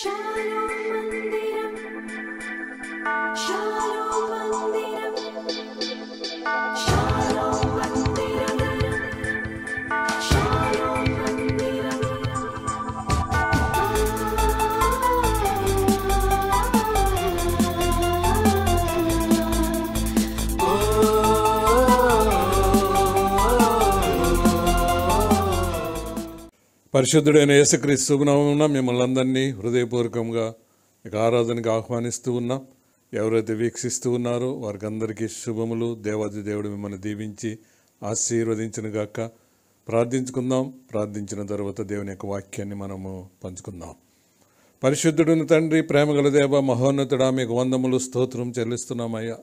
shine on పరిశుద్ధుడైన యేసుక్రీస్తు శుభనవమున మిమ్మల్ని అందరినీ హృదయపూర్వకంగా ఇక ఆరాధనకు ఆహ్వానిస్తూ ఉన్నాం ఎవరైతే వీక్షిస్తూ ఉన్నారో వారికి అందరికీ శుభములు దేవాది దేవుడు మిమ్మల్ని దీవించి ఆశీర్వదించిన గాక ప్రార్థించుకుందాం ప్రార్థించిన తర్వాత దేవుని యొక్క వాక్యాన్ని మనము పంచుకుందాం పరిశుద్ధుడిని తండ్రి ప్రేమగల దేవ మహోన్నతుడా మీకు వందములు స్తోత్రం చెల్లిస్తున్నామయ్యా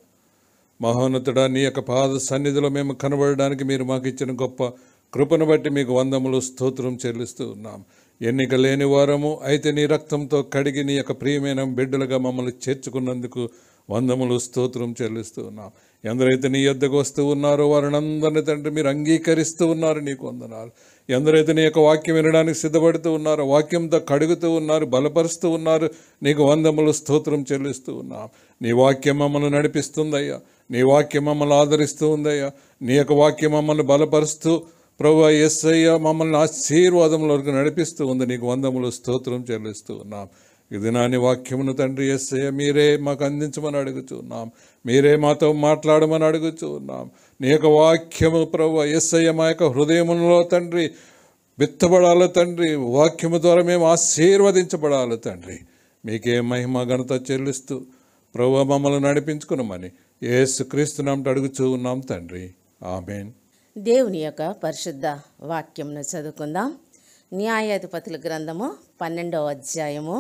మహోన్నతుడా నీ యొక్క పాద సన్నిధిలో మేము కనబడడానికి మీరు మాకు ఇచ్చిన గొప్ప కృపను బట్టి మీకు వందములు స్తోత్రం చెల్లిస్తూ ఉన్నాం ఎన్నిక లేని వారము అయితే నీ రక్తంతో కడిగి నీ యొక్క ప్రియమైన బిడ్డలుగా మమ్మల్ని చేర్చుకున్నందుకు వందములు స్తోత్రం చెల్లిస్తూ ఉన్నాం ఎందరైతే నీ ఎద్దకు వస్తూ ఉన్నారో వారినందరినీ తండ్రి మీరు అంగీకరిస్తూ ఉన్నారు నీకు వందనాలు ఎందరైతే నీ యొక్క వాక్యం వినడానికి సిద్ధపడుతూ ఉన్నారో వాక్యంతో కడుగుతూ ఉన్నారు బలపరుస్తూ ఉన్నారు నీకు వందములు స్తోత్రం చెల్లిస్తూ ఉన్నాం నీ వాక్యం మమ్మల్ని నడిపిస్తుందయ్యా నీ వాక్యం మమ్మల్ని ఆదరిస్తూ ఉందయ్యా నీ యొక్క వాక్యం మమ్మల్ని బలపరుస్తూ ప్రభు ఎస్ఐ మమ్మల్ని ఆశీర్వాదముల వరకు నడిపిస్తూ ఉంది నీకు వందములు స్తోత్రం చెల్లిస్తూ ఉన్నాం ఇది నాని వాక్యమును తండ్రి ఎస్ఐ మీరే మాకు అందించమని అడుగుతున్నాం మీరే మాతో మాట్లాడమని అడుగుతున్నాం నీ యొక్క వాక్యము ప్రభు ఎస్ఐ మా యొక్క హృదయములలో తండ్రి విత్తబడాలి తండ్రి వాక్యము ద్వారా మేము ఆశీర్వదించబడాలి తండ్రి మీకే మహిమ ఘనత చెల్లిస్తూ ప్రభు మమ్మల్ని నడిపించుకున్నామని ఏసు ఏసుక్రీస్తునామట అడుగుచూ ఉన్నాం తండ్రి ఆమెన్ దేవుని యొక్క పరిశుద్ధ వాక్యంను చదువుకుందాం న్యాయాధిపతుల గ్రంథము పన్నెండవ అధ్యాయము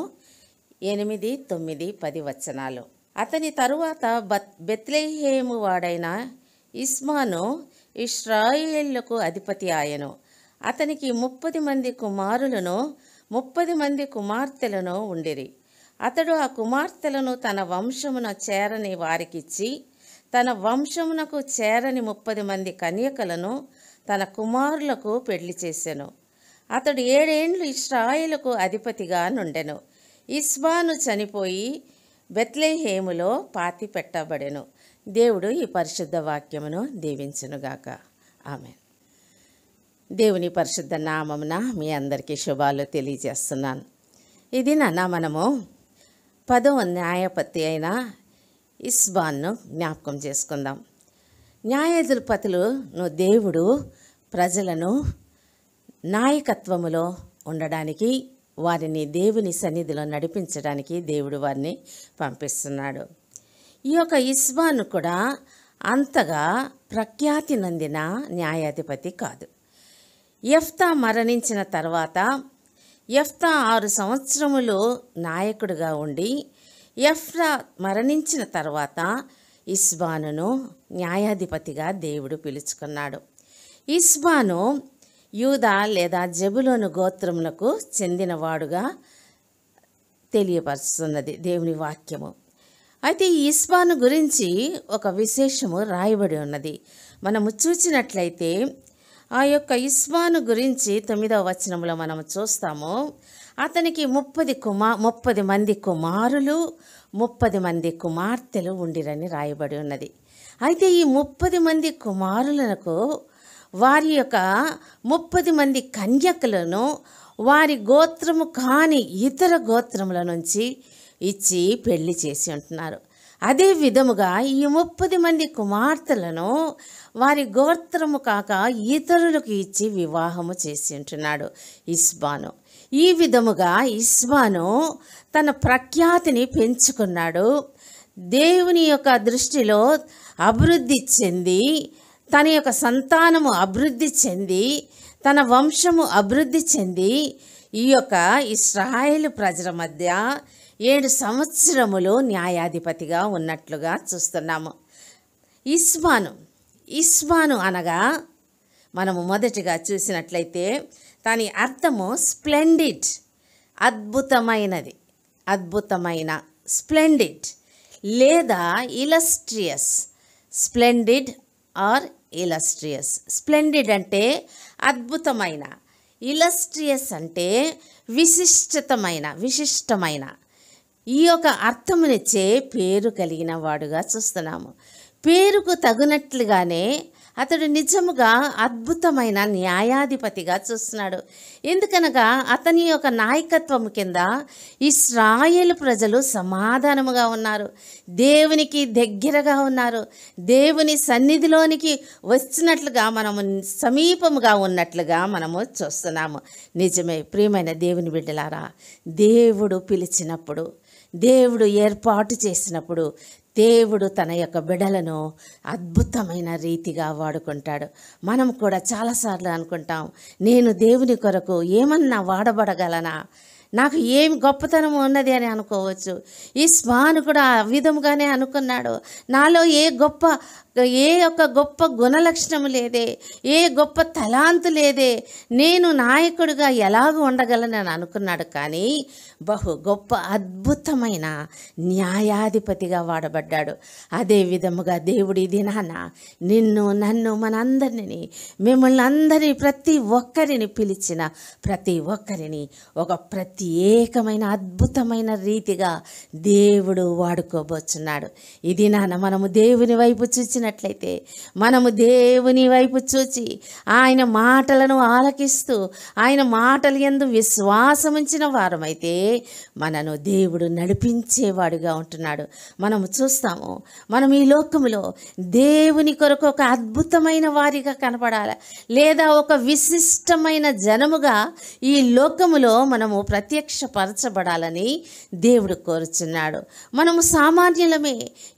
ఎనిమిది తొమ్మిది పది వచనాలు అతని తరువాత బత్ బెత్లెహేము వాడైన ఇస్మాను ఇస్రాయేళ్లకు అధిపతి ఆయను అతనికి ముప్పది మంది కుమారులను ముప్పది మంది కుమార్తెలను ఉండిరి అతడు ఆ కుమార్తెలను తన వంశమున చేరని వారికిచ్చి తన వంశమునకు చేరని ముప్పది మంది కన్యకలను తన కుమారులకు పెళ్లి చేశాను అతడు ఏడేండ్లు ఇస్రాయిలకు అధిపతిగా నుండెను ఇస్బాను చనిపోయి బెత్లెహేములో పాతి పెట్టబడెను దేవుడు ఈ పరిశుద్ధ వాక్యమును దీవించునుగాక ఆమె దేవుని పరిశుద్ధ నామమున మీ అందరికీ శుభాలు తెలియజేస్తున్నాను ఇది నా మనము పదవ న్యాయపతి అయిన ఇస్బాన్ను జ్ఞాపకం చేసుకుందాం న్యాయాధిపతులను దేవుడు ప్రజలను నాయకత్వములో ఉండడానికి వారిని దేవుని సన్నిధిలో నడిపించడానికి దేవుడు వారిని పంపిస్తున్నాడు ఈ యొక్క ఇస్బాన్ కూడా అంతగా ప్రఖ్యాతి నందిన న్యాయాధిపతి కాదు ఎఫ్తా మరణించిన తర్వాత ఎఫ్తా ఆరు సంవత్సరములు నాయకుడిగా ఉండి ఎఫ్రా మరణించిన తర్వాత ఇస్బానును న్యాయాధిపతిగా దేవుడు పిలుచుకున్నాడు ఇస్బాను యూదా లేదా జబులోను గోత్రములకు చెందినవాడుగా తెలియపరుస్తున్నది దేవుని వాక్యము అయితే ఈ ఇస్బాను గురించి ఒక విశేషము రాయబడి ఉన్నది మనము చూచినట్లయితే ఆ యొక్క ఇస్బాను గురించి తొమ్మిదవ వచనంలో మనం చూస్తాము అతనికి ముప్పది కుమా ముప్పది మంది కుమారులు ముప్పది మంది కుమార్తెలు ఉండిరని రాయబడి ఉన్నది అయితే ఈ ముప్పది మంది కుమారులకు వారి యొక్క ముప్పది మంది కన్యకులను వారి గోత్రము కాని ఇతర గోత్రముల నుంచి ఇచ్చి పెళ్లి చేసి ఉంటున్నారు అదే విధముగా ఈ ముప్పది మంది కుమార్తెలను వారి గోత్రము కాక ఇతరులకు ఇచ్చి వివాహము చేసి ఉంటున్నాడు ఇస్బాను ఈ విధముగా ఇస్మాను తన ప్రఖ్యాతిని పెంచుకున్నాడు దేవుని యొక్క దృష్టిలో అభివృద్ధి చెంది తన యొక్క సంతానము అభివృద్ధి చెంది తన వంశము అభివృద్ధి చెంది ఈ యొక్క ఇస్రాయేల్ ప్రజల మధ్య ఏడు సంవత్సరములు న్యాయాధిపతిగా ఉన్నట్లుగా చూస్తున్నాము ఇస్మాను ఇస్మాను అనగా మనము మొదటిగా చూసినట్లయితే దాని అర్థము స్ప్లెండిడ్ అద్భుతమైనది అద్భుతమైన స్ప్లెండిడ్ లేదా illustrious splendid or illustrious splendid అంటే అద్భుతమైన ఇలస్ట్రియస్ అంటే విశిష్టతమైన విశిష్టమైన ఈ యొక్క అర్థమునిచ్చే పేరు కలిగిన వాడుగా చూస్తున్నాము పేరుకు తగినట్లుగానే అతడు నిజముగా అద్భుతమైన న్యాయాధిపతిగా చూస్తున్నాడు ఎందుకనగా అతని యొక్క నాయకత్వం కింద ఇస్రాయేల్ ప్రజలు సమాధానముగా ఉన్నారు దేవునికి దగ్గరగా ఉన్నారు దేవుని సన్నిధిలోనికి వచ్చినట్లుగా మనము సమీపముగా ఉన్నట్లుగా మనము చూస్తున్నాము నిజమే ప్రియమైన దేవుని బిడ్డలారా దేవుడు పిలిచినప్పుడు దేవుడు ఏర్పాటు చేసినప్పుడు దేవుడు తన యొక్క బిడలను అద్భుతమైన రీతిగా వాడుకుంటాడు మనం కూడా చాలాసార్లు అనుకుంటాం నేను దేవుని కొరకు ఏమన్నా వాడబడగలనా నాకు ఏమి గొప్పతనం ఉన్నది అని అనుకోవచ్చు ఈ స్వాను కూడా ఆ విధముగానే అనుకున్నాడు నాలో ఏ గొప్ప ఏ యొక్క గొప్ప గుణలక్షణం లేదే ఏ గొప్ప తలాంతు లేదే నేను నాయకుడిగా ఎలాగూ ఉండగలనని అనుకున్నాడు కానీ బహు గొప్ప అద్భుతమైన న్యాయాధిపతిగా వాడబడ్డాడు అదే విధముగా దేవుడి దినాన నిన్ను నన్ను మనందరినీ మిమ్మల్ని అందరినీ ప్రతి ఒక్కరిని పిలిచిన ప్రతి ఒక్కరిని ఒక ప్రత్యేకమైన అద్భుతమైన రీతిగా దేవుడు వాడుకోబోచున్నాడు ఇది నాన్న మనము దేవుని వైపు చూసిన చేసినట్లయితే మనము దేవుని వైపు చూచి ఆయన మాటలను ఆలకిస్తూ ఆయన మాటలు ఎందు విశ్వాసముంచిన వారమైతే మనను దేవుడు నడిపించేవాడుగా ఉంటున్నాడు మనము చూస్తాము మనం ఈ లోకంలో దేవుని కొరకు ఒక అద్భుతమైన వారిగా కనపడాలి లేదా ఒక విశిష్టమైన జనముగా ఈ లోకములో మనము ప్రత్యక్షపరచబడాలని దేవుడు కోరుచున్నాడు మనము సామాన్యులమే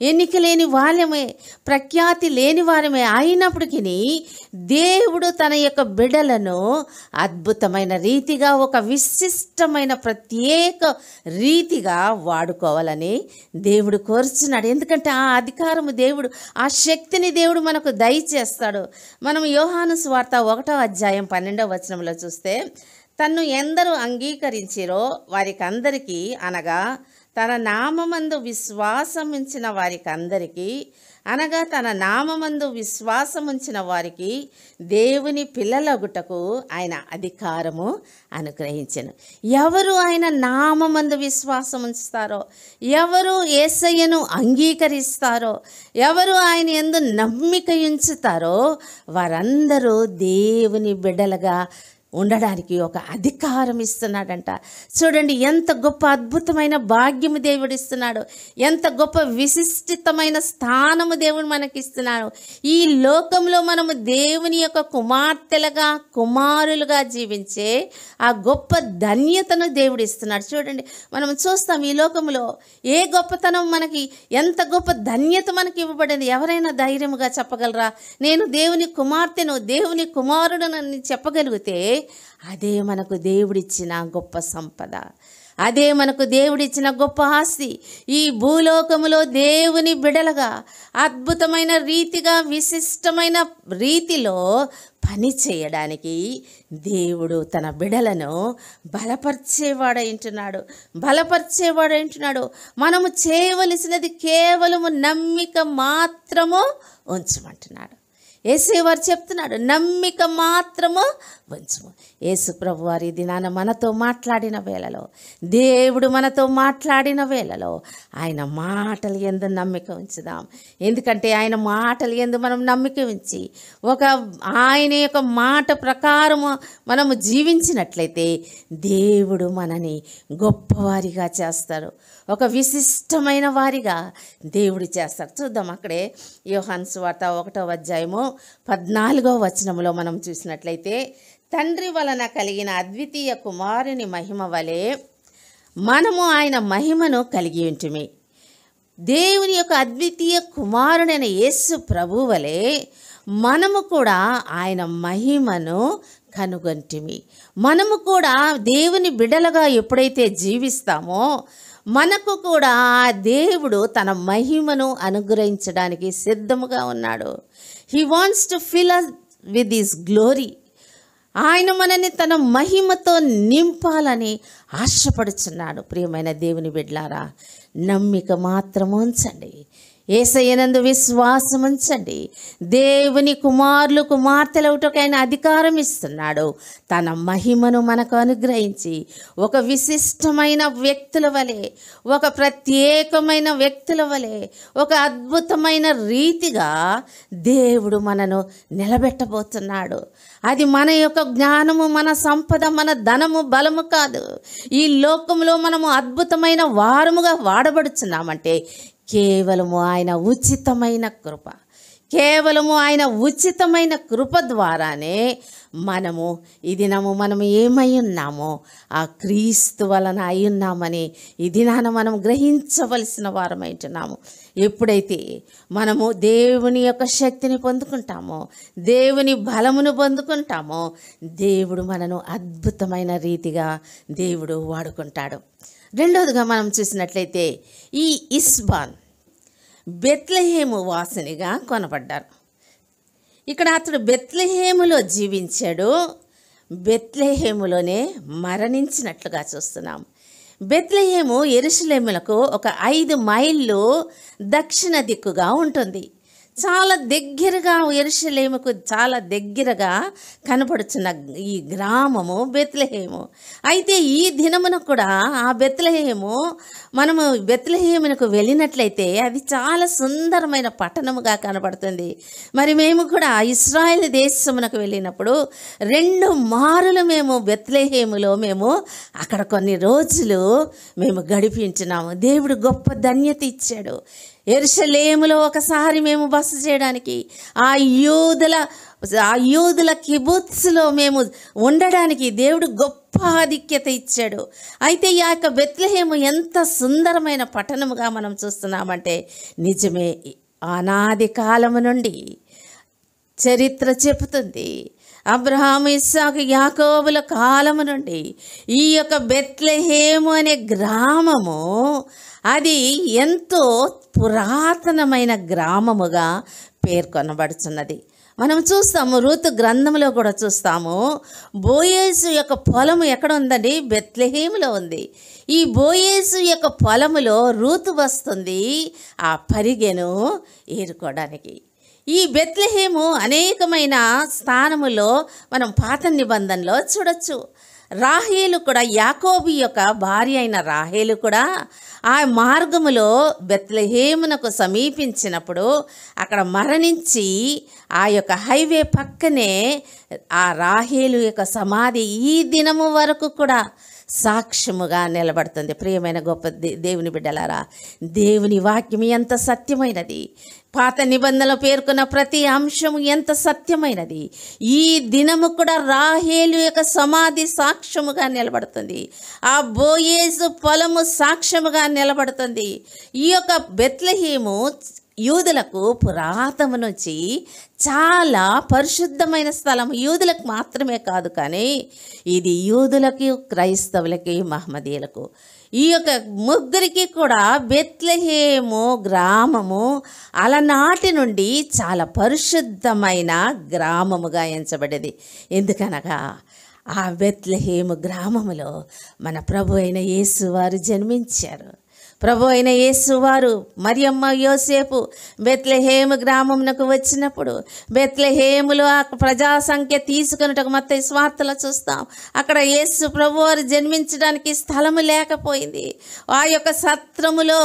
ఎన్నికలేని వాళ్ళమే ప్రఖ్యా జాతి లేని వారమే అయినప్పటికీ దేవుడు తన యొక్క బిడలను అద్భుతమైన రీతిగా ఒక విశిష్టమైన ప్రత్యేక రీతిగా వాడుకోవాలని దేవుడు కోరుచున్నాడు ఎందుకంటే ఆ అధికారము దేవుడు ఆ శక్తిని దేవుడు మనకు దయచేస్తాడు మనం యోహాను స్వార్త ఒకటో అధ్యాయం పన్నెండవ వచనంలో చూస్తే తన్ను ఎందరూ అంగీకరించిరో వారికి అందరికీ అనగా తన నామందు విశ్వాసముంచిన వారికి అందరికీ అనగా తన నామందు విశ్వాసముంచిన వారికి దేవుని పిల్లలగుటకు ఆయన అధికారము అనుగ్రహించను ఎవరు ఆయన నామందు విశ్వాసం ఉంచుతారో ఎవరు ఏసయ్యను అంగీకరిస్తారో ఎవరు ఆయన ఎందు నమ్మిక ఉంచుతారో వారందరూ దేవుని బిడ్డలుగా ఉండడానికి ఒక అధికారం ఇస్తున్నాడంట చూడండి ఎంత గొప్ప అద్భుతమైన భాగ్యము దేవుడు ఇస్తున్నాడు ఎంత గొప్ప విశిష్టితమైన స్థానము దేవుడు మనకి ఇస్తున్నాడు ఈ లోకంలో మనము దేవుని యొక్క కుమార్తెలుగా కుమారులుగా జీవించే ఆ గొప్ప ధన్యతను దేవుడు ఇస్తున్నాడు చూడండి మనం చూస్తాం ఈ లోకంలో ఏ గొప్పతనం మనకి ఎంత గొప్ప ధన్యత మనకి ఇవ్వబడింది ఎవరైనా ధైర్యముగా చెప్పగలరా నేను దేవుని కుమార్తెను దేవుని కుమారుడనని చెప్పగలిగితే అదే మనకు దేవుడిచ్చిన గొప్ప సంపద అదే మనకు దేవుడిచ్చిన గొప్ప ఆస్తి ఈ భూలోకములో దేవుని బిడలగా అద్భుతమైన రీతిగా విశిష్టమైన రీతిలో పని చేయడానికి దేవుడు తన బిడలను బలపరిచేవాడైంటున్నాడు బలపరిచేవాడైంటున్నాడు మనము చేయవలసినది కేవలము నమ్మిక మాత్రము ఉంచమంటున్నాడు ఏసేవారు చెప్తున్నాడు నమ్మిక మాత్రము వంచుము యేసు ప్రభు వారి దినాన మనతో మాట్లాడిన వేళలో దేవుడు మనతో మాట్లాడిన వేళలో ఆయన మాటలు ఎందు నమ్మిక ఉంచుదాం ఎందుకంటే ఆయన మాటలు ఎందు మనం నమ్మిక ఉంచి ఒక ఆయన యొక్క మాట ప్రకారము మనము జీవించినట్లయితే దేవుడు మనని గొప్పవారిగా చేస్తారు ఒక విశిష్టమైన వారిగా దేవుడు చేస్తారు చూద్దాం అక్కడే యోహాన్స్ వార్త ఒకటో అధ్యాయము పద్నాలుగో వచనంలో మనం చూసినట్లయితే తండ్రి వలన కలిగిన అద్వితీయ కుమారుని మహిమ వలె మనము ఆయన మహిమను కలిగి ఉంటుమి దేవుని యొక్క అద్వితీయ కుమారుడైన యేసు ప్రభు వలె మనము కూడా ఆయన మహిమను కనుగొంటిమి మనము కూడా దేవుని బిడలుగా ఎప్పుడైతే జీవిస్తామో మనకు కూడా ఆ దేవుడు తన మహిమను అనుగ్రహించడానికి సిద్ధముగా ఉన్నాడు he wants to fill with this glory ఆయన మనని తన మహిమతో నింపాలని ఆశపడుచున్నాడు ప్రియమైన దేవుని బిడ్లారా నమ్మిక మాత్రము ఉంచండి ఏసయ్యనందు విశ్వాసం ఉంచండి దేవుని కుమారులు కుమార్తెలవుటకైన అధికారం ఇస్తున్నాడు తన మహిమను మనకు అనుగ్రహించి ఒక విశిష్టమైన వ్యక్తుల వలె ఒక ప్రత్యేకమైన వ్యక్తుల వలె ఒక అద్భుతమైన రీతిగా దేవుడు మనను నిలబెట్టబోతున్నాడు అది మన యొక్క జ్ఞానము మన సంపద మన ధనము బలము కాదు ఈ లోకంలో మనము అద్భుతమైన వారముగా వాడబడుచున్నామంటే కేవలము ఆయన ఉచితమైన కృప కేవలము ఆయన ఉచితమైన కృప ద్వారానే మనము ఈ దినము మనం ఏమై ఉన్నామో ఆ క్రీస్తు వలన అయి ఉన్నామని ఈ దినాన మనం గ్రహించవలసిన వారమైంటున్నాము ఎప్పుడైతే మనము దేవుని యొక్క శక్తిని పొందుకుంటామో దేవుని బలమును పొందుకుంటామో దేవుడు మనను అద్భుతమైన రీతిగా దేవుడు వాడుకుంటాడు రెండవదిగా మనం చూసినట్లయితే ఈ ఇస్బాన్ బెత్లహేము వాసునిగా కొనబడ్డారు ఇక్కడ అతడు బెత్లహేములో జీవించాడు బెత్లహేములోనే మరణించినట్లుగా చూస్తున్నాం బెత్లహేము ఎరుసలేములకు ఒక ఐదు మైళ్ళు దక్షిణ దిక్కుగా ఉంటుంది చాలా దగ్గరగా ఎరుషలేముకు చాలా దగ్గరగా కనపడుచున్న ఈ గ్రామము బెత్లహేము అయితే ఈ దినమున కూడా ఆ బెత్లహేము మనము బెత్లహేమునకు వెళ్ళినట్లయితే అది చాలా సుందరమైన పట్టణముగా కనపడుతుంది మరి మేము కూడా ఇస్రాయల్ దేశమునకు వెళ్ళినప్పుడు రెండు మారులు మేము బెత్లహేములో మేము అక్కడ కొన్ని రోజులు మేము గడిపించినాము దేవుడు గొప్ప ధన్యత ఇచ్చాడు ఎరుసలేములో ఒకసారి మేము బస చేయడానికి ఆ యూదుల ఆ యూదుల కిబుత్స్లో మేము ఉండడానికి దేవుడు గొప్ప ఆధిక్యత ఇచ్చాడు అయితే ఈ యొక్క బెత్లహేము ఎంత సుందరమైన పట్టణముగా మనం చూస్తున్నామంటే నిజమే అనాది కాలము నుండి చరిత్ర చెబుతుంది అబ్రహాం ఇస్సాకు యాకోబుల కాలము నుండి ఈ యొక్క బెత్లహేము అనే గ్రామము అది ఎంతో పురాతనమైన గ్రామముగా పేర్కొనబడుచున్నది మనం చూస్తాము ఋతు గ్రంథంలో కూడా చూస్తాము బోయేసు యొక్క పొలము ఎక్కడ ఉందండి బెత్లెహేములో ఉంది ఈ బోయేసు యొక్క పొలములో రూతు వస్తుంది ఆ పరిగెను ఏరుకోవడానికి ఈ బెత్లెహేము అనేకమైన స్థానములో మనం పాత నిబంధనలో చూడొచ్చు రాహేలు కూడా యాకోబి యొక్క భార్య అయిన రాహేలు కూడా ఆ మార్గములో బెత్లహేమునకు సమీపించినప్పుడు అక్కడ మరణించి ఆ యొక్క హైవే పక్కనే ఆ రాహేలు యొక్క సమాధి ఈ దినము వరకు కూడా సాక్ష్యముగా నిలబడుతుంది ప్రియమైన గొప్ప దేవుని బిడ్డలారా దేవుని వాక్యం ఎంత సత్యమైనది పాత నిబంధనలు పేర్కొన్న ప్రతి అంశము ఎంత సత్యమైనది ఈ దినము కూడా రాహేలు యొక్క సమాధి సాక్ష్యముగా నిలబడుతుంది ఆ బోయేసు పొలము సాక్ష్యముగా నిలబడుతుంది ఈ యొక్క బెత్లహీము యూదులకు పురాతము నుంచి చాలా పరిశుద్ధమైన స్థలం యూదులకు మాత్రమే కాదు కానీ ఇది యూదులకి క్రైస్తవులకి మహమ్మదీయులకు ఈ యొక్క ముగ్గురికి కూడా బెత్లహేము గ్రామము అలనాటి నుండి చాలా పరిశుద్ధమైన గ్రామముగా ఎంచబడేది ఎందుకనగా ఆ బెత్లహేము గ్రామములో మన ప్రభు అయిన వారు జన్మించారు ప్రభు అయిన యేసువారు మరియమ్మ యోసేపు బెత్లెహేము గ్రామంకు వచ్చినప్పుడు బెత్లెహేములో ఆ ప్రజా సంఖ్య తీసుకున్నట్టు మొత్తం స్వార్థలు చూస్తాం అక్కడ యేసు ప్రభు వారు జన్మించడానికి స్థలము లేకపోయింది ఆ యొక్క సత్రములో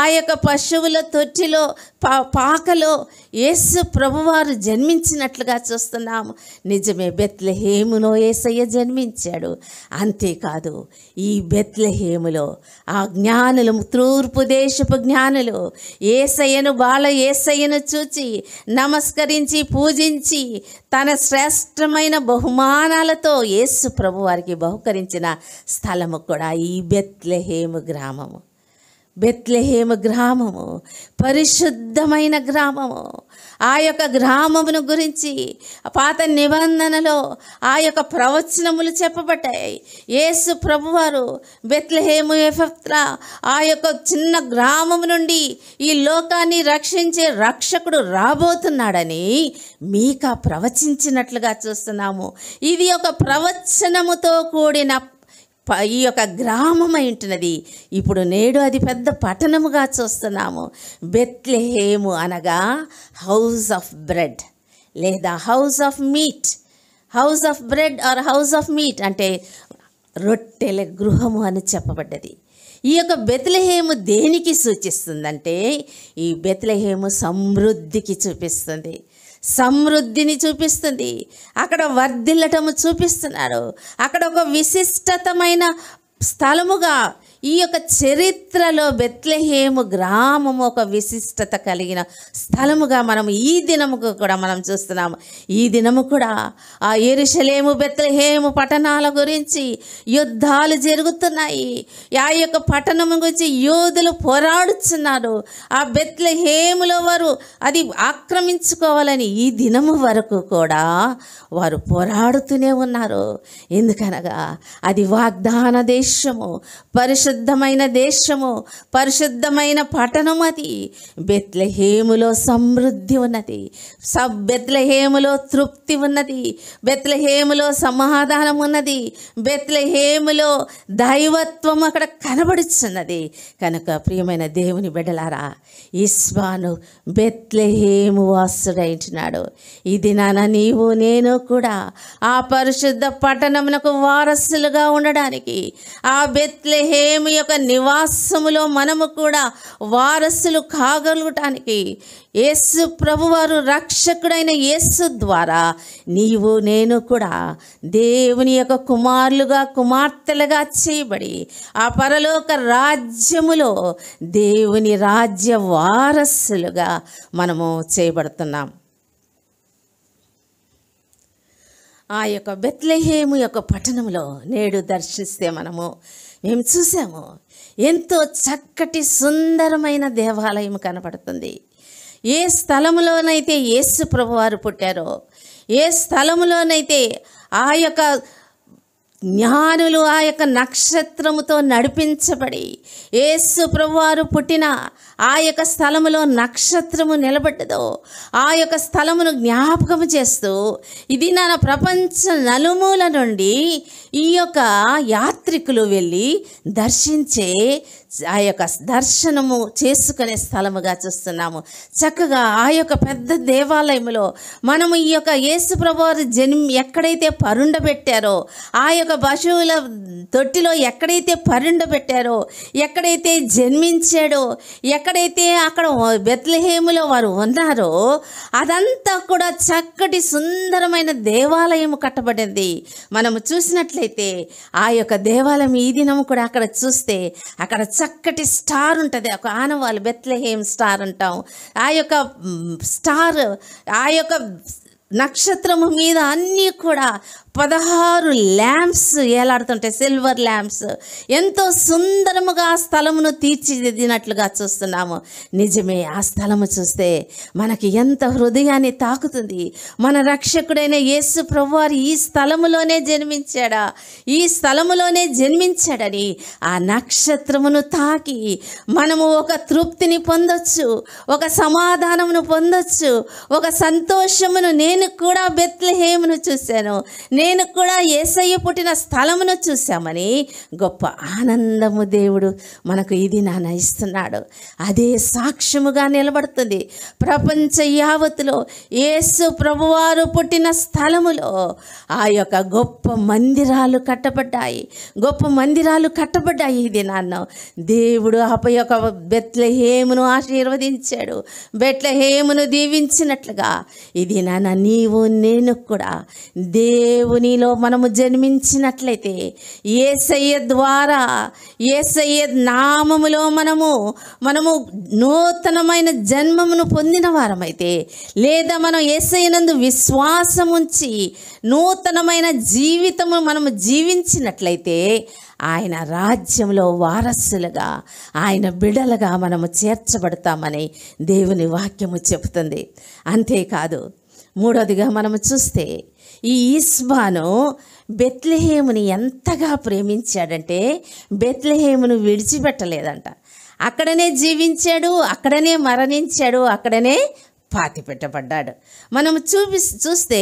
ఆ యొక్క పశువుల తొట్టిలో పా పాకలో యేసు ప్రభువారు జన్మించినట్లుగా చూస్తున్నాము నిజమే బెత్లహేములో ఏసయ్య జన్మించాడు అంతేకాదు ఈ బెత్లహేములో ఆ జ్ఞానులు తూర్పు దేశపు జ్ఞానులు ఏసయ్యను బాల ఏసయ్యను చూచి నమస్కరించి పూజించి తన శ్రేష్టమైన బహుమానాలతో యేసు ప్రభు వారికి బహుకరించిన స్థలము కూడా ఈ బెత్లెహేము గ్రామము బెత్లహేమ గ్రామము పరిశుద్ధమైన గ్రామము ఆ యొక్క గ్రామమును గురించి పాత నిబంధనలో ఆ యొక్క ప్రవచనములు చెప్పబడ్డాయి యేసు ప్రభువారు బెత్లహేము ఎఫత్ర ఆ యొక్క చిన్న గ్రామము నుండి ఈ లోకాన్ని రక్షించే రక్షకుడు రాబోతున్నాడని మీక ప్రవచించినట్లుగా చూస్తున్నాము ఇది ఒక ప్రవచనముతో కూడిన ఈ యొక్క గ్రామమైంటున్నది ఇప్పుడు నేడు అది పెద్ద పట్టణముగా చూస్తున్నాము బెత్లెహేము అనగా house of bread or house of meat house of bread or house of meat అంటే రొట్టెల గృహము అని చెప్పబడ్డది ఈ యొక్క బెత్లహేము దేనికి సూచిస్తుందంటే ఈ బెత్లహేము సమృద్ధికి చూపిస్తుంది సమృద్ధిని చూపిస్తుంది అక్కడ వర్ధిల్లటము చూపిస్తున్నారు అక్కడ ఒక విశిష్టతమైన స్థలముగా ఈ యొక్క చరిత్రలో బెత్లహేము గ్రామము ఒక విశిష్టత కలిగిన స్థలముగా మనం ఈ దినముకు కూడా మనం చూస్తున్నాము ఈ దినము కూడా ఆ ఎరుషలేము బెత్లహేము పట్టణాల గురించి యుద్ధాలు జరుగుతున్నాయి ఆ యొక్క పట్టణం గురించి యోధులు పోరాడుతున్నారు ఆ బెత్లహేములో వారు అది ఆక్రమించుకోవాలని ఈ దినము వరకు కూడా వారు పోరాడుతూనే ఉన్నారు ఎందుకనగా అది వాగ్దాన దేశము పరిశు పరిశుద్ధమైన దేశము పరిశుద్ధమైన పట్టణం అది బెత్లహేములో సమృద్ధి ఉన్నది సబ్ బెత్లహేములో తృప్తి ఉన్నది బెత్లహేములో సమాధానం ఉన్నది బెత్లహేములో దైవత్వం అక్కడ కనబడుచున్నది కనుక ప్రియమైన దేవుని బిడ్డలారా ఇస్వాను బెత్లెహేము వాసుడైంటున్నాడు ఇది నాన్న నీవు నేను కూడా ఆ పరిశుద్ధ పట్టణమునకు వారసులుగా ఉండడానికి ఆ బెత్లెహేము యొక్క నివాసములో మనము కూడా వారసులు కాగలగటానికి యేసు ప్రభువారు రక్షకుడైన యేసు ద్వారా నీవు నేను కూడా దేవుని యొక్క కుమారులుగా కుమార్తెలుగా చేయబడి ఆ పరలోక రాజ్యములో దేవుని రాజ్య వారసులుగా మనము చేయబడుతున్నాం ఆ యొక్క బెత్లహేము యొక్క పట్టణంలో నేడు దర్శిస్తే మనము మేము చూసాము ఎంతో చక్కటి సుందరమైన దేవాలయం కనపడుతుంది ఏ స్థలంలోనైతే యేసు ప్రభు వారు పుట్టారో ఏ స్థలంలోనైతే ఆ యొక్క జ్ఞానులు ఆ యొక్క నక్షత్రముతో నడిపించబడి ఏసు ప్రభువారు పుట్టిన ఆ యొక్క స్థలములో నక్షత్రము నిలబడ్డదో ఆ యొక్క స్థలమును జ్ఞాపకము చేస్తూ ఇది నా ప్రపంచ నలుమూల నుండి ఈ యొక్క యాత్రికులు వెళ్ళి దర్శించే ఆ యొక్క దర్శనము చేసుకునే స్థలముగా చూస్తున్నాము చక్కగా ఆ యొక్క పెద్ద దేవాలయంలో మనము ఈ యొక్క యేసు ప్రభువారి జన్మ ఎక్కడైతే పరుండబెట్టారో ఆ యొక్క పశువుల తొట్టిలో ఎక్కడైతే పరుండబెట్టారో ఎక్కడైతే జన్మించాడో ఎక్కడైతే అక్కడ బెత్లహేములో వారు ఉన్నారో అదంతా కూడా చక్కటి సుందరమైన దేవాలయం కట్టబడింది మనము చూసినట్లయితే ఆ యొక్క దేవాలయం ఈ దినం కూడా అక్కడ చూస్తే అక్కడ చక్కటి స్టార్ ఉంటుంది ఒక ఆనవాళ్ళు బెత్లహేమ్ స్టార్ అంటాం ఆ యొక్క స్టార్ ఆ యొక్క నక్షత్రము మీద అన్నీ కూడా పదహారు ల్యాంప్స్ ఏలాడుతుంటాయి సిల్వర్ ల్యాంప్స్ ఎంతో సుందరముగా ఆ స్థలమును తీర్చిదిద్దినట్లుగా చూస్తున్నాము నిజమే ఆ స్థలము చూస్తే మనకి ఎంత హృదయాన్ని తాకుతుంది మన రక్షకుడైన యేసు ప్రభువారు ఈ స్థలములోనే జన్మించాడా ఈ స్థలములోనే జన్మించాడని ఆ నక్షత్రమును తాకి మనము ఒక తృప్తిని పొందొచ్చు ఒక సమాధానమును పొందొచ్చు ఒక సంతోషమును నేను కూడా బెత్లహేమును చూశాను నేను నేను కూడా ఏసయ్య పుట్టిన స్థలమును చూశామని గొప్ప ఆనందము దేవుడు మనకు ఇది నాన్న ఇస్తున్నాడు అదే సాక్ష్యముగా నిలబడుతుంది ప్రపంచ యావత్తులో ఏసు ప్రభువారు పుట్టిన స్థలములో ఆ యొక్క గొప్ప మందిరాలు కట్టబడ్డాయి గొప్ప మందిరాలు కట్టబడ్డాయి ఇది నాన్న దేవుడు ఆ యొక్క బెత్లహేమును ఆశీర్వదించాడు హేమును దీవించినట్లుగా ఇది నాన్న నీవు నేను కూడా దేవుడు దేవునిలో మనము జన్మించినట్లయితే ఏసయ్య ద్వారా ఏసయ్య నామములో మనము మనము నూతనమైన జన్మమును పొందిన వారమైతే లేదా మనం ఏసయ్యనందు విశ్వాసం ఉంచి నూతనమైన జీవితము మనము జీవించినట్లయితే ఆయన రాజ్యంలో వారసులుగా ఆయన బిడలుగా మనము చేర్చబడతామని దేవుని వాక్యము చెబుతుంది అంతేకాదు మూడోదిగా మనము చూస్తే ఈ ఇస్బాను బెత్లహేముని ఎంతగా ప్రేమించాడంటే బెత్లహేమును విడిచిపెట్టలేదంట అక్కడనే జీవించాడు అక్కడనే మరణించాడు అక్కడనే పాతి పెట్టబడ్డాడు మనం చూపి చూస్తే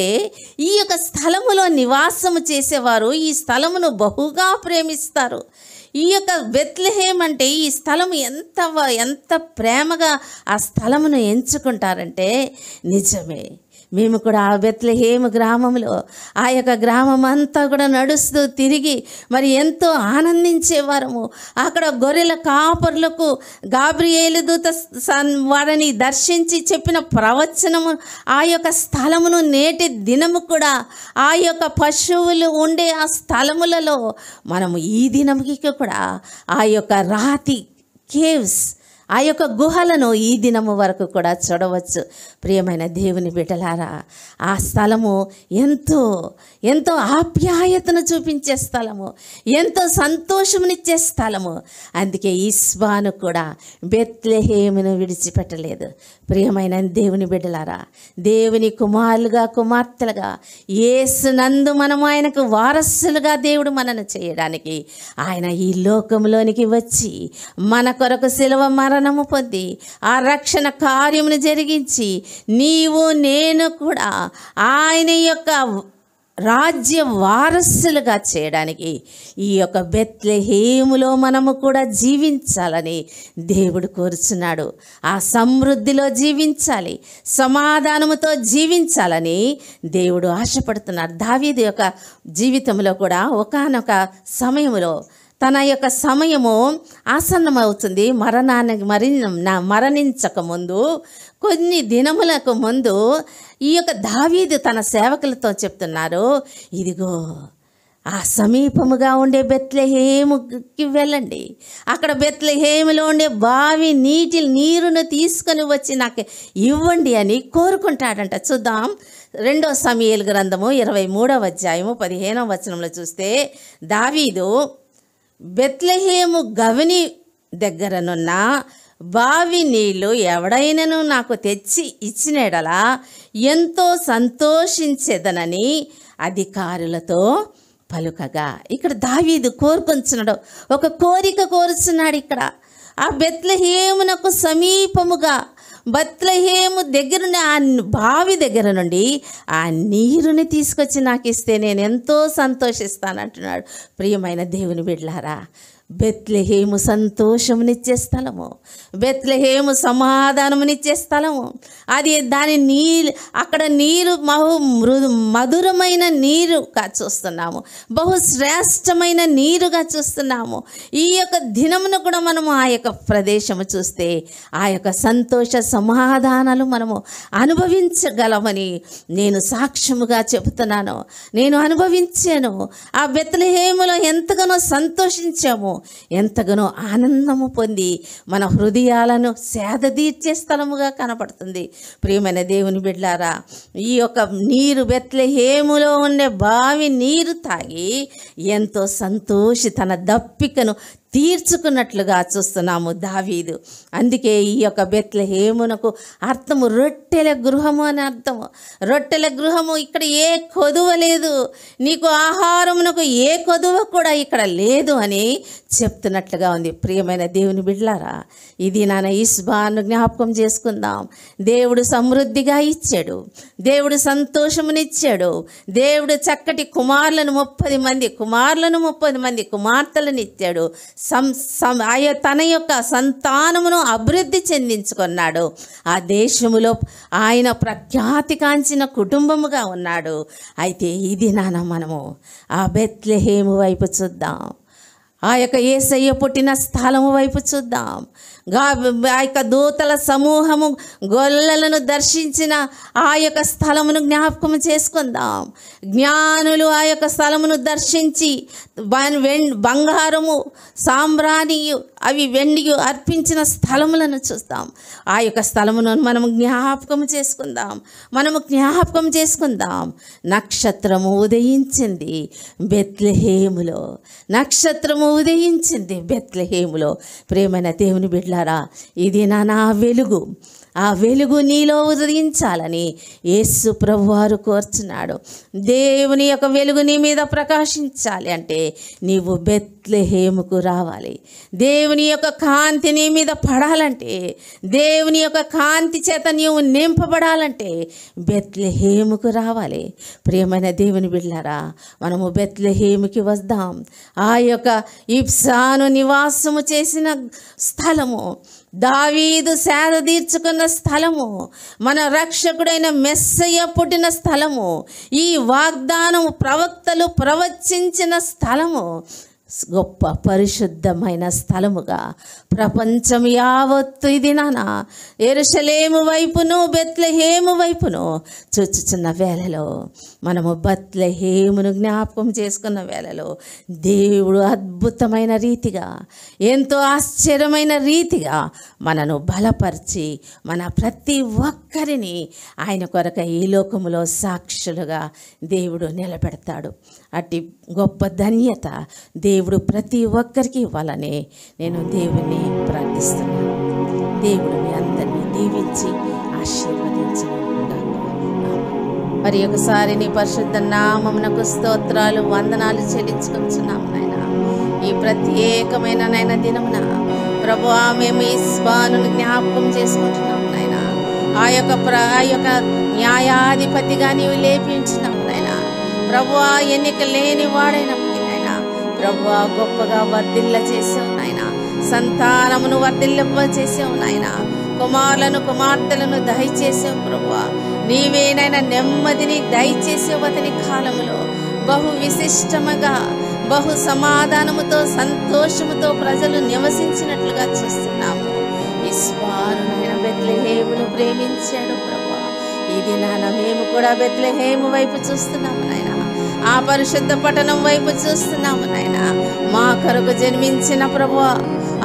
ఈ యొక్క స్థలములో నివాసము చేసేవారు ఈ స్థలమును బహుగా ప్రేమిస్తారు ఈ యొక్క బెత్లహేమ్ అంటే ఈ స్థలం ఎంత ఎంత ప్రేమగా ఆ స్థలమును ఎంచుకుంటారంటే నిజమే మేము కూడా ఆ బెత్లహేమ గ్రామంలో ఆ యొక్క గ్రామం అంతా కూడా నడుస్తూ తిరిగి మరి ఎంతో ఆనందించేవారము అక్కడ గొర్రెల కాపర్లకు గాబ్రియేలు దూత వారిని దర్శించి చెప్పిన ప్రవచనము ఆ యొక్క స్థలమును నేటి దినము కూడా ఆ యొక్క పశువులు ఉండే ఆ స్థలములలో మనము ఈ దినంకి కూడా ఆ యొక్క రాతి కేవ్స్ ఆ యొక్క గుహలను ఈ దినము వరకు కూడా చూడవచ్చు ప్రియమైన దేవుని బిడ్డలారా ఆ స్థలము ఎంతో ఎంతో ఆప్యాయతను చూపించే స్థలము ఎంతో సంతోషమునిచ్చే స్థలము అందుకే ఈస్వాను కూడా బెత్లహేమును విడిచిపెట్టలేదు ప్రియమైన దేవుని బిడ్డలారా దేవుని కుమారులుగా కుమార్తెలుగా ఏసునందు మనము ఆయనకు వారసులుగా దేవుడు మనను చేయడానికి ఆయన ఈ లోకంలోనికి వచ్చి మన కొరకు సెలవు మర మరణము పొంది ఆ రక్షణ కార్యమును జరిగించి నీవు నేను కూడా ఆయన యొక్క రాజ్య వారసులుగా చేయడానికి ఈ యొక్క బెత్లహేములో మనము కూడా జీవించాలని దేవుడు కోరుచున్నాడు ఆ సమృద్ధిలో జీవించాలి సమాధానముతో జీవించాలని దేవుడు ఆశపడుతున్నాడు దావీది యొక్క జీవితంలో కూడా ఒకనొక సమయంలో తన యొక్క సమయము ఆసన్నమవుతుంది మరణానికి మరి మరణించక ముందు కొన్ని దినములకు ముందు ఈ యొక్క దావీదు తన సేవకులతో చెప్తున్నారు ఇదిగో ఆ సమీపముగా ఉండే బెత్లహేముకి వెళ్ళండి అక్కడ బెత్లహేములో ఉండే బావి నీటి నీరును తీసుకొని వచ్చి నాకు ఇవ్వండి అని కోరుకుంటాడంట చూద్దాం రెండో సమయలు గ్రంథము ఇరవై మూడవ అధ్యాయము పదిహేనవ వచనంలో చూస్తే దావీదు బెత్లహేము గవిని దగ్గరనున్న బావి నీళ్ళు ఎవడైనను నాకు తెచ్చి ఇచ్చినడలా ఎంతో సంతోషించేదనని అధికారులతో పలుకగా ఇక్కడ దావీదు కోరుకొంచున్నాడు ఒక కోరిక కోరుచున్నాడు ఇక్కడ ఆ బెత్లహేమునకు సమీపముగా బత్లహేము దగ్గర ఆ బావి దగ్గర నుండి ఆ నీరుని తీసుకొచ్చి నాకు ఇస్తే నేను ఎంతో సంతోషిస్తానంటున్నాడు ప్రియమైన దేవుని బిడ్లారా బెత్లహేము సంతోషమునిచ్చే స్థలము బెత్లహేము సమాధానమునిచ్చే స్థలము అది దాని నీరు అక్కడ నీరు మహు మృదు మధురమైన నీరుగా చూస్తున్నాము బహుశ్రేష్టమైన నీరుగా చూస్తున్నాము ఈ యొక్క దినమును కూడా మనము ఆ యొక్క ప్రదేశము చూస్తే ఆ యొక్క సంతోష సమాధానాలు మనము అనుభవించగలమని నేను సాక్ష్యముగా చెబుతున్నాను నేను అనుభవించాను ఆ బెత్లహేములో ఎంతగానో సంతోషించాము ఎంతగానో ఆనందము పొంది మన హృదయాలను సేదదీర్చే స్థలముగా కనపడుతుంది ప్రియమైన దేవుని బిడ్డారా ఈ యొక్క నీరు బెత్లహేములో ఉండే బావి నీరు తాగి ఎంతో సంతోషి తన దప్పికను తీర్చుకున్నట్లుగా చూస్తున్నాము దావీదు అందుకే ఈ యొక్క బెత్లహేమునకు అర్థము రొట్టెల గృహము అని అర్థము రొట్టెల గృహము ఇక్కడ ఏ కొదువ లేదు నీకు ఆహారమునకు ఏ కొదువ కూడా ఇక్కడ లేదు అని చెప్తున్నట్లుగా ఉంది ప్రియమైన దేవుని బిడ్లారా ఇది నాన్న ఇస్బాను జ్ఞాపకం చేసుకుందాం దేవుడు సమృద్ధిగా ఇచ్చాడు దేవుడు సంతోషమునిచ్చాడు దేవుడు చక్కటి కుమారులను ముప్పది మంది కుమారులను ముప్పది మంది కుమార్తెలను ఇచ్చాడు సం ఆయ తన యొక్క సంతానమును అభివృద్ధి చెందించుకున్నాడు ఆ దేశములో ఆయన ప్రఖ్యాతి కాంచిన కుటుంబముగా ఉన్నాడు అయితే ఇది నాన్న మనము ఆ బెత్లెహేము వైపు చూద్దాం ఆ యొక్క ఏసయ్య పుట్టిన స్థలము వైపు చూద్దాం ఆ యొక్క దూతల సమూహము గొల్లలను దర్శించిన ఆ యొక్క స్థలమును జ్ఞాపకం చేసుకుందాం జ్ఞానులు ఆ యొక్క స్థలమును దర్శించి బంగారము సాంబ్రాణియు అవి వెండియు అర్పించిన స్థలములను చూస్తాం ఆ యొక్క స్థలమును మనం జ్ఞాపకం చేసుకుందాం మనము జ్ఞాపకం చేసుకుందాం నక్షత్రము ఉదయించింది బెత్లహేములో నక్షత్రము ఉదయించింది బెత్లహేములో ప్రేమైన దేవుని బిడ్డ బిడ్డలారా ఇది నా వెలుగు ఆ వెలుగు నీలో ఉదయించాలని యేసు ప్రభువారు కోరుచున్నాడు దేవుని యొక్క వెలుగు నీ మీద ప్రకాశించాలి అంటే నీవు బెత్లెహేముకు రావాలి దేవుని యొక్క కాంతి నీ మీద పడాలంటే దేవుని యొక్క కాంతి చేత నీవు నింపబడాలంటే బెత్లెహేముకు రావాలి ప్రియమైన దేవుని బిళ్ళారా మనము బెత్లెహేముకి వద్దాం ఆ యొక్క ఇప్సాను నివాసము చేసిన స్థలము దావీదు సేద తీర్చుకున్న స్థలము మన రక్షకుడైన మెస్సయ్య పుట్టిన స్థలము ఈ వాగ్దానము ప్రవక్తలు ప్రవచించిన స్థలము గొప్ప పరిశుద్ధమైన స్థలముగా ప్రపంచం యావత్తు ఇది నాన్న ఎరుసలేము వైపును బెత్లహేము వైపును చూచుచున్న వేళలో మనము బత్లహేమును జ్ఞాపకం చేసుకున్న వేళలో దేవుడు అద్భుతమైన రీతిగా ఎంతో ఆశ్చర్యమైన రీతిగా మనను బలపరిచి మన ప్రతి ఒక్కరిని ఆయన కొరక ఈ లోకములో సాక్షులుగా దేవుడు నిలబెడతాడు అట్టి గొప్ప ధన్యత దేవుడు దేవుడు ప్రతి ఒక్కరికి ఇవ్వాలనే నేను దేవుణ్ణి ప్రార్థిస్తున్నాను దేవుడు మీ అందరినీ దీవించి ఆశీర్వదించకుండా మరి ఒకసారి నీ పరిశుద్ధ నామమునకు స్తోత్రాలు వందనాలు చెల్లించుకుంటున్నాము నాయన ఈ ప్రత్యేకమైన నాయన దినమున ప్రభువా మేము ఈ స్వాను జ్ఞాపకం చేసుకుంటున్నాం నాయన ఆ యొక్క ప్ర ఆ యొక్క న్యాయాధిపతిగా నీవు లేపించినాం నాయన ప్రభువా ఎన్నిక లేని వాడైనా ప్రభు గొప్పగా వర్ధిల్ల చేసావు నాయన సంతానమును వర్ధిల్లింప చేసావు నాయన కుమారులను కుమార్తెలను దయచేసావు ప్రభు నీవేనైనా నెమ్మదిని దయచేసావు అతని కాలంలో బహు విశిష్టముగా బహు సమాధానముతో సంతోషముతో ప్రజలు నివసించినట్లుగా చూస్తున్నాము విశ్వారునైన బెత్లహేమును ప్రేమించాడు ప్రభు ఇది నాన్న మేము కూడా బెత్లహేము వైపు చూస్తున్నాము నాయన ఆ పరిశుద్ధ పట్టణం వైపు చూస్తున్నాము నాయన మా కొరకు జన్మించిన ప్రభు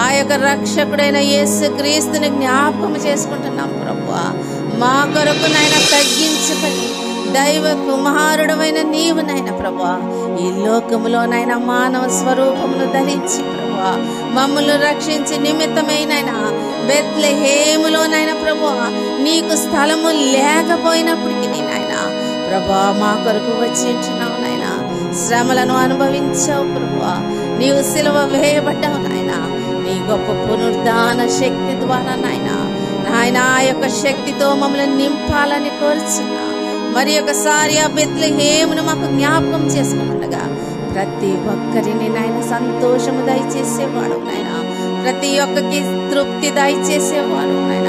ఆ యొక్క రక్షకుడైన యేసు క్రీస్తుని జ్ఞాపకం చేసుకుంటున్నాం ప్రభు మా కొరకు నాయన తగ్గించుకొని దైవ కుమారుడమైన నీవు నాయన ప్రభు ఈ లోకంలో నాయన మానవ స్వరూపమును ధరించి ప్రభా మమ్మల్ని రక్షించి నిమిత్తమైనైనా బెత్లహేములోనైనా ప్రభు నీకు స్థలము లేకపోయినప్పటికీ నాయన ప్రభా మా కొరకు వచ్చింటున్నావు శ్రమలను అనుభవించావు ప్రభా నీవు సిలువ వేయబడ్డావు నాయన నీ గొప్ప పునరుద్ధాన శక్తి ద్వారా నాయన నాయన యొక్క శక్తితో మమ్మల్ని నింపాలని కోరుచున్నా మరి ఒకసారి ఆ బిద్దలు ఏమును మాకు జ్ఞాపకం చేసుకుంటుండగా ప్రతి ఒక్కరిని నాయన సంతోషము దయచేసేవాడు నాయన ప్రతి ఒక్కరికి తృప్తి దయచేసేవాడు నాయన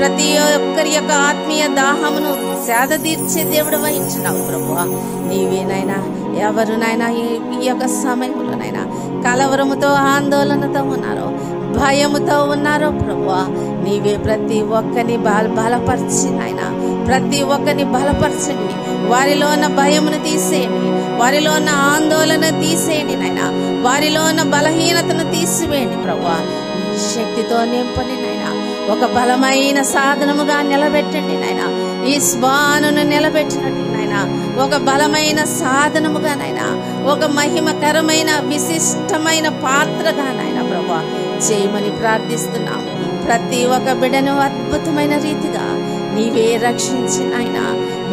ప్రతి ఒక్కరి యొక్క ఆత్మీయ దాహమును సేద తీర్చే దేవుడు వహించినావు ప్రభు నీవేనైనా ఎవరునైనా ఈ యొక్క సమయంలోనైనా కలవరముతో ఆందోళనతో ఉన్నారో భయముతో ఉన్నారో ప్రభు నీవే ప్రతి ఒక్కరిని బల బలపరిచి నాయన ప్రతి ఒక్కరిని బలపరచండి వారిలో ఉన్న భయమును తీసేయండి వారిలో ఉన్న ఆందోళన తీసేయండి నాయన వారిలో ఉన్న బలహీనతను తీసివేయండి ప్రభు శక్తితో నింపండి ఒక బలమైన సాధనముగా నిలబెట్టండి నాయన ఈ స్వానును నిలబెట్టినట్టు నాయన ఒక బలమైన సాధనముగా నాయన ఒక మహిమకరమైన విశిష్టమైన పాత్రగా నాయన ప్రభా చేయమని ప్రార్థిస్తున్నాం ప్రతి ఒక్క బిడను అద్భుతమైన రీతిగా నీవే రక్షించిన నాయన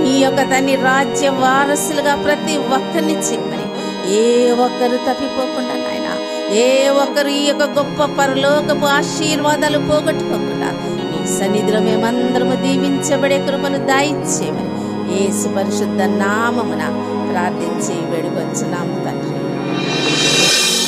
నీ యొక్క తన్ని రాజ్య వారసులుగా ప్రతి ఒక్కరిని చేయమని ఏ ఒక్కరు తప్పిపోకుండా ఏ ఒక్కరు ఈ యొక్క గొప్ప పరలోకపు ఆశీర్వాదాలు పోగొట్టుకోకుండా నీ సన్నిధిలో మేమందరము దీవించబడే కృపను దాయిచ్చేమని ఏ సుపరిశుద్ధ నామమున ప్రార్థించి వేడుకొచ్చున్నాము తండ్రి